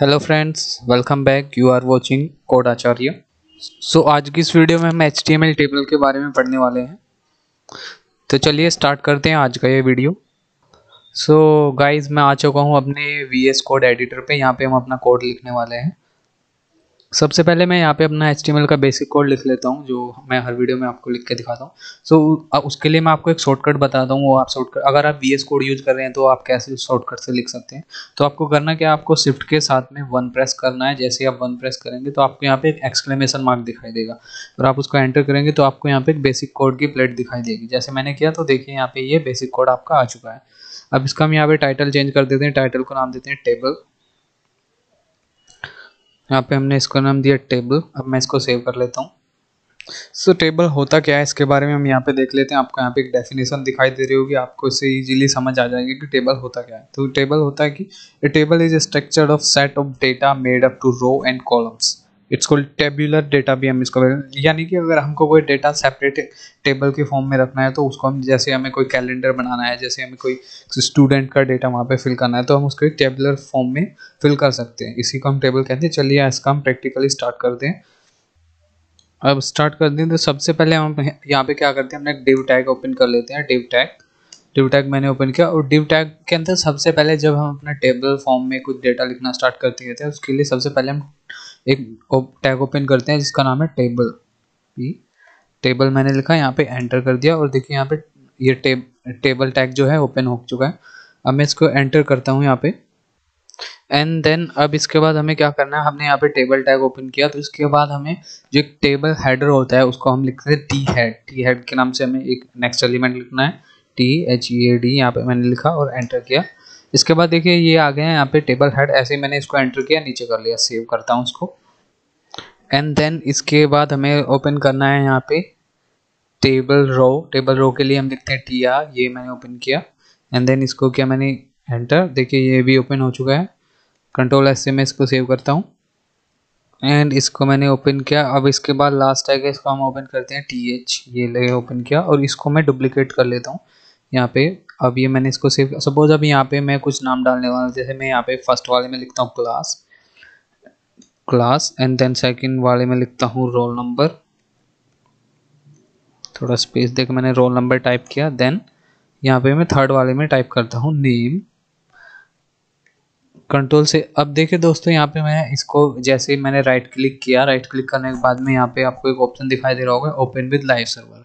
hello friends welcome back you are watching code Acharya so आज की इस वीडियो में हम एच टेबल के बारे में पढ़ने वाले हैं तो चलिए स्टार्ट करते हैं आज का ये वीडियो सो so, गाइस मैं आ चुका हूँ अपने वी एस कोड एडिटर पे यहाँ पे हम अपना कोड लिखने वाले हैं सबसे पहले मैं यहाँ पे अपना एच का बेसिक कोड लिख लेता हूँ जो मैं हर वीडियो में आपको लिख के दिखाता हूँ सो so, उसके लिए मैं आपको एक शॉर्टकट बताता हूँ वो आप शॉर्टकट अगर आप वी कोड यूज कर रहे हैं तो आप कैसे उस शॉर्टकट से लिख सकते हैं तो आपको करना क्या आपको स्विफ्ट के साथ में वन प्रेस करना है जैसे आप वन प्रेस करेंगे तो आपको यहाँ पे एक एक्सप्लेमेशन मार्क दिखाई देगा और आप उसको एंटर करेंगे तो आपको यहाँ पे एक बेसिक कोड की प्लेट दिखाई देगी जैसे मैंने किया तो देखिए यहाँ पे ये बेसिक कोड आपका आ चुका है अब इसका हम यहाँ पे टाइटल चेंज कर देते हैं टाइटल को नाम देते हैं टेबल यहाँ पे हमने इसका नाम दिया टेबल अब मैं इसको सेव कर लेता हूँ सो टेबल होता क्या है इसके बारे में हम यहाँ पे देख लेते हैं आपको यहाँ पे एक डेफिनेशन दिखाई दे रही होगी आपको इसे इजीली समझ आ जाएगी कि टेबल होता क्या है तो टेबल होता है कि table is structure of set of data made up two row and columns it's called tabular data भी हम इसको यानी कि अगर हमको कोई डेटा सेपरेट टेबल के फॉर्म में रखना है तो उसको हम जैसे हमें कोई कैलेंडर बनाना है जैसे हमें कोई स्टूडेंट का डेटा वहाँ पे फिल करना है तो हम उसको एक टेबुलर फॉर्म में फिल कर सकते हैं इसी को हम टेबल कहते हैं चलिए इसका हम प्रैक्टिकली स्टार्ट करते हैं अब स्टार्ट कर दें तो सबसे पहले हम यहाँ पे क्या करते हैं हमने डिव टैग ओपन कर लेते हैं डिव टैग डिव टैग मैंने ओपन किया और डिव टैग के अंदर सबसे पहले जब हम अपना टेबल फॉर्म में कुछ डेटा लिखना स्टार्ट करते हैं उसके लिए सबसे पहले हम एक टैग ओपन करते हैं जिसका नाम है टेबल पी टेबल मैंने लिखा यहाँ पे एंटर कर दिया और देखिए यहाँ पे ये टेब टेबल टैग जो है ओपन हो चुका है अब मैं इसको एंटर करता हूँ यहाँ पे एंड देन अब इसके बाद हमें क्या करना है हमने यहाँ पे टेबल टैग ओपन किया तो इसके बाद हमें जो एक टेबल हेडर होता है उसको हम लिखते हैं टी हेड टी हेड के नाम से हमें एक नेक्स्ट एलिमेंट लिखना है T H E A D यहाँ पे मैंने लिखा और एंटर किया इसके बाद देखिए ये आ गए हैं यहाँ पे टेबल हेड ऐसे मैंने इसको एंटर किया नीचे कर लिया सेव करता हूँ उसको एंड देन इसके बाद हमें ओपन करना है यहाँ पे टेबल रो टेबल रो के लिए हम देखते हैं टी आर ये मैंने ओपन किया एंड देन इसको क्या मैंने एंटर देखिए ये भी ओपन हो चुका है कंट्रोल एस से मैं इसको सेव करता हूँ एंड इसको मैंने ओपन किया अब इसके बाद लास्ट है इसको हम ओपन करते हैं टी एच ये ले ओपन किया और इसको मैं डुप्लीकेट कर लेता हूँ यहाँ पे अब ये मैंने इसको सिर्फ सपोज अब यहाँ पे मैं कुछ नाम डालने वाला जैसे मैं यहाँ पे फर्स्ट वाले में लिखता हूँ class class and then second वाले में लिखता हूँ रोल नंबर थोड़ा स्पेस देकर मैंने रोल नंबर टाइप किया देन यहाँ पे मैं थर्ड वाले में टाइप करता हूँ नेम कंट्रोल से अब देखिए दोस्तों यहाँ पे मैं इसको जैसे ही मैंने राइट क्लिक किया राइट क्लिक करने के बाद में यहाँ पे आपको एक ऑप्शन दिखाई दे रहा होगा ओपन विद लाइव सर्वर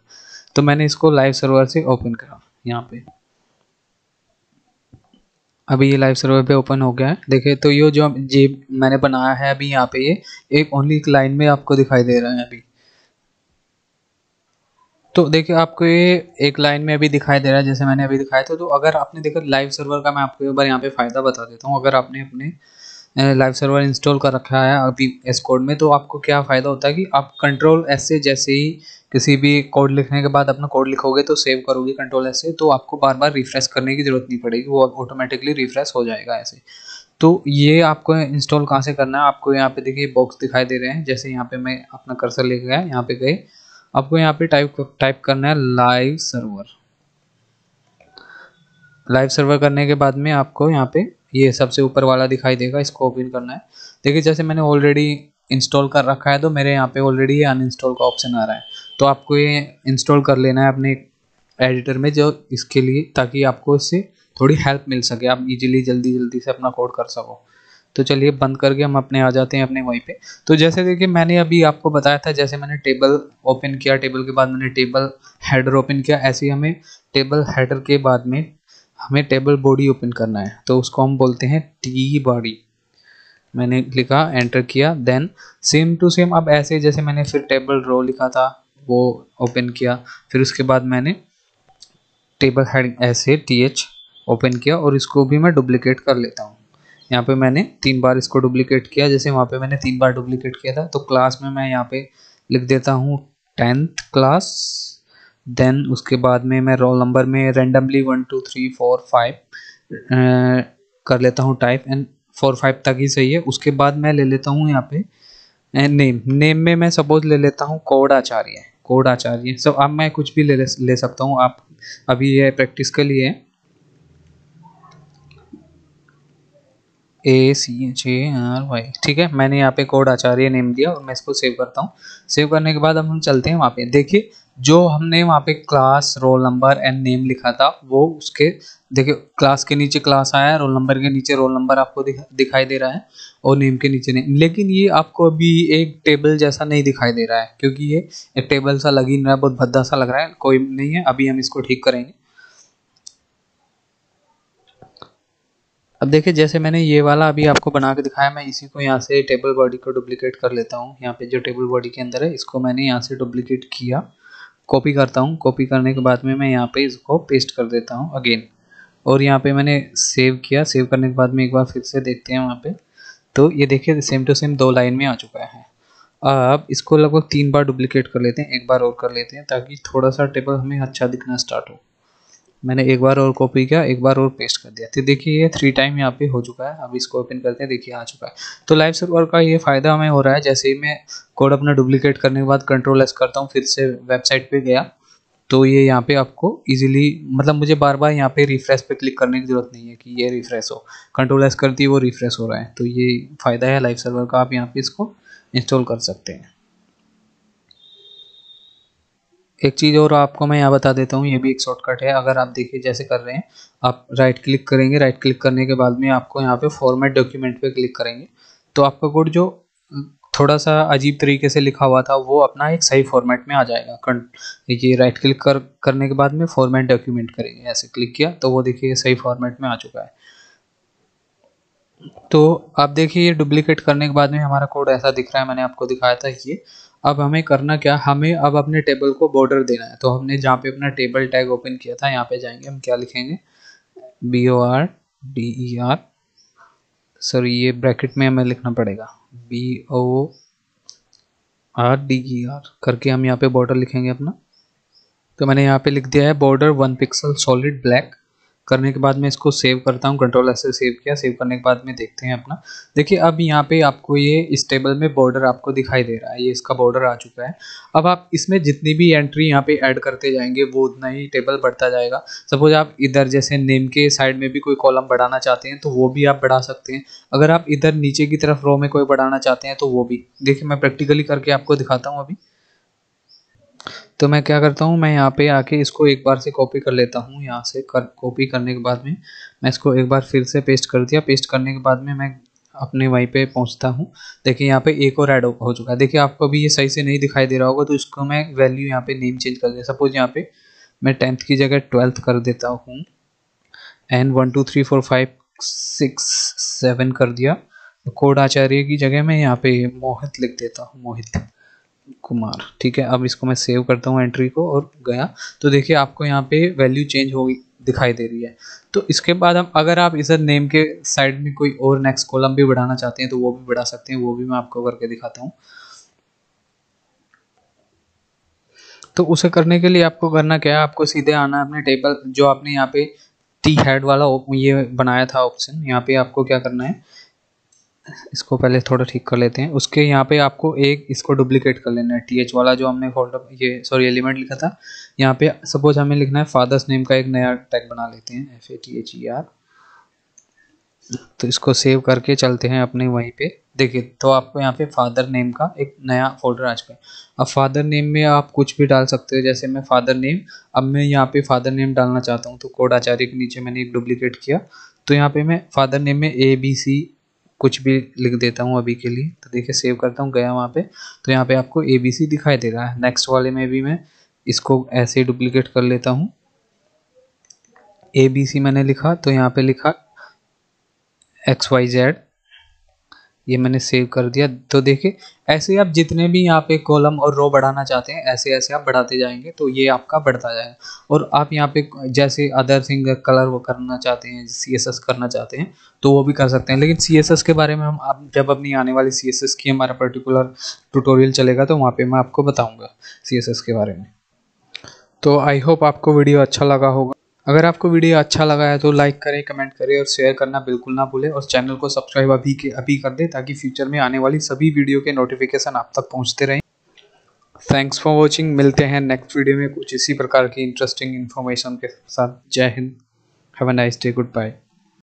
तो मैंने इसको लाइव सर्वर से ओपन करा यहाँ पे अभी ये लाइव सर्वर पे ओपन हो गया है देखिए तो ये जो ये मैंने बनाया है अभी यहाँ पे ये एक ओनली एक लाइन में आपको दिखाई दे रहा है अभी तो देखिए आपको ये एक लाइन में अभी दिखाई दे रहा है जैसे मैंने अभी दिखाया था तो अगर आपने देखा लाइव सर्वर का मैं आपको एक बार यहाँ पे फ़ायदा बता देता हूँ अगर आपने अपने लाइव सर्वर इंस्टॉल कर रखा है अभी एस कोड में तो आपको क्या फ़ायदा होता है कि आप कंट्रोल ऐसे जैसे ही किसी भी कोड लिखने के बाद अपना कोड लिखोगे तो सेव करोगे कंट्रोल ऐसे तो आपको बार बार रिफ्रेश करने की ज़रूरत नहीं पड़ेगी वो ऑटोमेटिकली रिफ्रेश हो जाएगा ऐसे तो ये आपको इंस्टॉल कहाँ से करना है आपको यहाँ पे देखिए बॉक्स दिखाई दे रहे हैं जैसे यहाँ पे मैं अपना कर्सर लेके गया यहाँ पे गए आपको यहाँ पे टाइप टाइप करना है लाइव सर्वर लाइव सर्वर करने के बाद में आपको यहाँ पे ये सबसे ऊपर वाला दिखाई देगा इसको ओपन करना है देखिए जैसे मैंने ऑलरेडी इंस्टॉल कर रखा है तो मेरे यहाँ पे ऑलरेडी ये अनइंस्टॉल का ऑप्शन आ रहा है तो आपको ये इंस्टॉल कर लेना है अपने एडिटर में जो इसके लिए ताकि आपको इससे थोड़ी हेल्प मिल सके आप इजीली जल्दी जल्दी से अपना कोड कर सको तो चलिए बंद करके हम अपने आ जाते हैं अपने वहीं पे तो जैसे देखिए मैंने अभी आपको बताया था जैसे मैंने टेबल ओपन किया टेबल के बाद मैंने टेबल हेडर ओपन किया ऐसे ही हमें टेबल हेडर के बाद में हमें टेबल बॉडी ओपन करना है तो उसको हम बोलते हैं टी बॉडी मैंने लिखा एंटर किया देन सेम टू सेम अब ऐसे जैसे मैंने फिर टेबल रो लिखा था वो ओपन किया फिर उसके बाद मैंने टेबल हेड ऐसे टी एच ओपन किया और इसको भी मैं डुप्लीकेट कर लेता हूँ यहाँ पे मैंने तीन बार इसको डुप्लीकेट किया जैसे वहाँ पे मैंने तीन बार डुप्लीकेट किया था तो क्लास में मैं यहाँ पे लिख देता हूँ टेंथ क्लास देन उसके बाद में मैं रोल नंबर में randomly one two three four five कर लेता हूँ टाइप एंड फोर फाइव तक ही सही है उसके बाद मैं ले लेता हूँ यहाँ पे नेम नेम में मैं सपोज ले लेता हूँ कोड आचार्य कोड आचार्य सब अब मैं कुछ भी ले ले सकता हूँ आप अभी ये प्रैक्टिस के लिए ए सी जे आर वाई ठीक है मैंने यहाँ पे कोड आचार्य नेम दिया और मैं इसको सेव करता हूँ सेव करने के बाद अब हम चलते हैं वहाँ पे देखिए जो हमने वहाँ पे class roll number and name लिखा था वो उसके देखिए क्लास के नीचे क्लास आया है रोल नंबर के नीचे रोल नंबर आपको दिखा, दिखाई दे रहा है और नेम के नीचे नेम लेकिन ये आपको अभी एक टेबल जैसा नहीं दिखाई दे रहा है क्योंकि ये एक टेबल सा लग ही नहीं रहा है बहुत भद्दा सा लग रहा है कोई नहीं है अभी हम इसको ठीक करेंगे अब देखिए जैसे मैंने ये वाला अभी आपको बना के दिखाया मैं इसी को यहाँ से टेबल बॉडी को डुप्लीकेट कर लेता हूँ यहाँ पे जो टेबल बॉडी के अंदर है इसको मैंने यहाँ से डुप्लीकेट किया कॉपी करता हूँ कॉपी करने के बाद में मैं यहाँ पे इसको पेस्ट कर देता हूँ अगेन और यहाँ पे मैंने सेव किया सेव करने के बाद में एक बार फिर से देखते हैं वहाँ पर तो ये देखिए सेम टू सेम दो लाइन में आ चुका है अब इसको लगभग तीन बार डुप्लीकेट कर लेते हैं एक बार और कर लेते हैं ताकि थोड़ा सा टेबल हमें अच्छा दिखना स्टार्ट हो मैंने एक बार और कॉपी किया एक बार और पेस्ट कर दिया तो देखिए ये थ्री टाइम यहाँ पे हो चुका है अब इसको ओपन करते हैं देखिए आ चुका है तो लाइव सर्वर का ये फ़ायदा हमें हो रहा है जैसे ही मैं कोड अपना डुप्लीकेट करने के बाद कंट्रोल एस करता हूँ फिर से वेबसाइट पर गया तो ये यहाँ पे आपको इजीली मतलब मुझे बार बार यहाँ पे रिफ्रेश पे क्लिक करने की ज़रूरत नहीं है कि ये रिफ्रेश हो कंट्रोल एस करती है वो रिफ्रेश हो रहा है तो ये फ़ायदा है लाइव सर्वर का आप यहाँ पे इसको इंस्टॉल कर सकते हैं एक चीज़ और आपको मैं यहाँ बता देता हूँ ये भी एक शॉर्टकट है अगर आप देखिए जैसे कर रहे हैं आप राइट क्लिक करेंगे राइट क्लिक करने के बाद में आपको यहाँ पे फॉर्मेट डॉक्यूमेंट पे क्लिक करेंगे तो आपका कोड जो थोड़ा सा अजीब तरीके से लिखा हुआ था वो अपना एक सही फॉर्मेट में आ जाएगा ये राइट क्लिक कर करने के बाद में फॉर्मेट डॉक्यूमेंट करेंगे ऐसे क्लिक किया तो वो देखिए सही फॉर्मेट में आ चुका है तो आप देखिए ये डुप्लीकेट करने के बाद में हमारा कोड ऐसा दिख रहा है मैंने आपको दिखाया था ये अब हमें करना क्या हमें अब अपने टेबल को बॉर्डर देना है तो हमने जहाँ पे अपना टेबल टैग ओपन किया था यहाँ पे जाएंगे हम क्या लिखेंगे B O R D E R sorry ये ब्रैकेट में हमें लिखना पड़ेगा B O R D E R करके हम यहाँ पे बॉर्डर लिखेंगे अपना तो मैंने यहाँ पे लिख दिया है border one pixel solid black करने के बाद मैं इसको सेव करता हूँ कंट्रोल ऐसे से सेव किया सेव करने के बाद में देखते हैं अपना देखिए अब यहाँ पे आपको ये इस टेबल में बॉर्डर आपको दिखाई दे रहा है ये इसका बॉर्डर आ चुका है अब आप इसमें जितनी भी एंट्री यहाँ पे ऐड करते जाएंगे वो उतना ही टेबल बढ़ता जाएगा सपोज आप इधर जैसे नेम के साइड में भी कोई कॉलम बढ़ाना चाहते हैं तो वो भी आप बढ़ा सकते हैं अगर आप इधर नीचे की तरफ रो में कोई बढ़ाना चाहते हैं तो वो भी देखिए मैं प्रैक्टिकली करके आपको दिखाता हूँ अभी तो मैं क्या करता हूँ मैं यहाँ पे आके इसको एक बार से कॉपी कर लेता हूँ यहाँ से कर कॉपी करने के बाद में मैं इसको एक बार फिर से पेस्ट कर दिया पेस्ट करने के बाद में मैं अपने वहीं पे पहुँचता हूँ देखिए यहाँ पे एक और ऐड हो चुका है देखिए आपको अभी ये सही से नहीं दिखाई दे रहा होगा तो इसको मैं वैल्यू यहाँ पे नेम चेंज कर दिया सपोज यहाँ पे मैं टेंथ की जगह ट्वेल्थ कर देता हूँ N one two three four five six seven कर दिया तो कोड आचार्य की जगह मैं यहाँ पे मोहित लिख देता हूँ मोहित कुमार ठीक है अब इसको मैं सेव करता हूँ एंट्री को और गया तो देखिए आपको यहाँ पे वैल्यू चेंज हो गई दिखाई दे रही है तो इसके बाद हम अगर आप इधर नेम के साइड में कोई और नेक्स्ट कॉलम भी बढ़ाना चाहते हैं तो वो भी बढ़ा सकते हैं वो भी मैं आपको करके दिखाता हूँ तो उसे करने के लिए आपको करना क्या है आपको सीधे आना है अपने टेबल जो आपने यहाँ पे टी हेड वाला ये बनाया था ऑप्शन यहाँ पे आपको क्या करना है इसको पहले थोड़ा ठीक कर लेते हैं उसके यहाँ पे आपको एक इसको डुप्लीकेट कर लेना है टी एच वाला जो हमने फोल्डर ये सॉरी एलिमेंट लिखा था यहाँ पे सपोज हमें लिखना है फादर्स नेम का एक नया टैग बना लेते हैं F A T H E R तो इसको सेव करके चलते हैं अपने वहीं पे देखिए तो आपको यहाँ पे फादर नेम का एक नया फोल्डर आज पे अब फादर नेम में आप कुछ भी डाल सकते हो जैसे मैं फादर नेम अब मैं यहाँ पे फादर नेम डालना चाहता हूँ तो कोड आचार्य के नीचे मैंने एक डुप्लीकेट किया तो यहाँ पे मैं फादर नेम में ए बी सी कुछ भी लिख देता हूँ अभी के लिए तो देखिए सेव करता हूँ गया वहाँ पे तो यहाँ पे आपको ए बी सी दिखाई दे रहा है नेक्स्ट वाले में भी मैं इसको ऐसे डुप्लीकेट कर लेता हूँ ए बी सी मैंने लिखा तो यहाँ पे लिखा एक्स वाई जेड ये मैंने सेव कर दिया तो देखिए ऐसे आप जितने भी यहाँ पे कॉलम और रो बढ़ाना चाहते हैं ऐसे ऐसे आप बढ़ाते जाएंगे तो ये आपका बढ़ता जाएगा और आप यहाँ पे जैसे अदर थिंग कलर वो करना चाहते हैं सी एस एस करना चाहते हैं तो वो भी कर सकते हैं लेकिन सी एस एस के बारे में हम आप जब अपनी आने वाली सी एस एस की हमारा पर्टिकुलर ट्यूटोरियल चलेगा तो वहाँ पर मैं आपको बताऊँगा सी एस एस के बारे में तो आई होप आपको वीडियो अच्छा लगा होगा अगर आपको वीडियो अच्छा लगा है तो लाइक करें कमेंट करें और शेयर करना बिल्कुल ना भूलें और चैनल को सब्सक्राइब अभी के अभी कर दें ताकि फ्यूचर में आने वाली सभी वीडियो के नोटिफिकेशन आप तक पहुंचते रहें थैंक्स फॉर वॉचिंग मिलते हैं नेक्स्ट वीडियो में कुछ इसी प्रकार की इंटरेस्टिंग इन्फॉर्मेशन के साथ जय हिंद have a nice day good bye